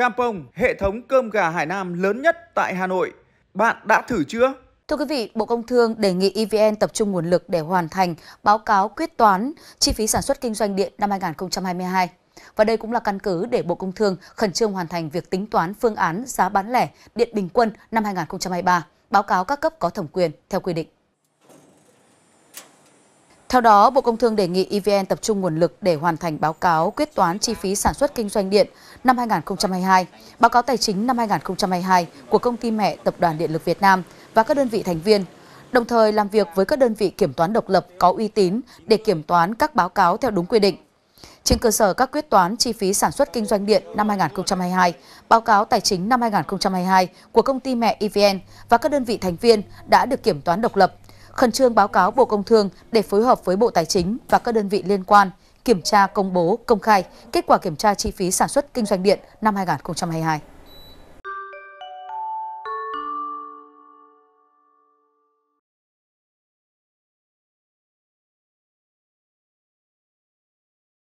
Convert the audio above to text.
Campong, hệ thống cơm gà Hải Nam lớn nhất tại Hà Nội. Bạn đã thử chưa? Thưa quý vị, Bộ Công Thương đề nghị EVN tập trung nguồn lực để hoàn thành báo cáo quyết toán chi phí sản xuất kinh doanh điện năm 2022. Và đây cũng là căn cứ để Bộ Công Thương khẩn trương hoàn thành việc tính toán phương án giá bán lẻ điện bình quân năm 2023, báo cáo các cấp có thẩm quyền theo quy định. Theo đó, Bộ Công Thương đề nghị EVN tập trung nguồn lực để hoàn thành báo cáo quyết toán chi phí sản xuất kinh doanh điện năm 2022, báo cáo tài chính năm 2022 của công ty mẹ Tập đoàn Điện lực Việt Nam và các đơn vị thành viên, đồng thời làm việc với các đơn vị kiểm toán độc lập có uy tín để kiểm toán các báo cáo theo đúng quy định. Trên cơ sở các quyết toán chi phí sản xuất kinh doanh điện năm 2022, báo cáo tài chính năm 2022 của công ty mẹ EVN và các đơn vị thành viên đã được kiểm toán độc lập, khẩn trương báo cáo Bộ Công Thương để phối hợp với Bộ Tài chính và các đơn vị liên quan kiểm tra công bố công khai kết quả kiểm tra chi phí sản xuất kinh doanh điện năm 2022.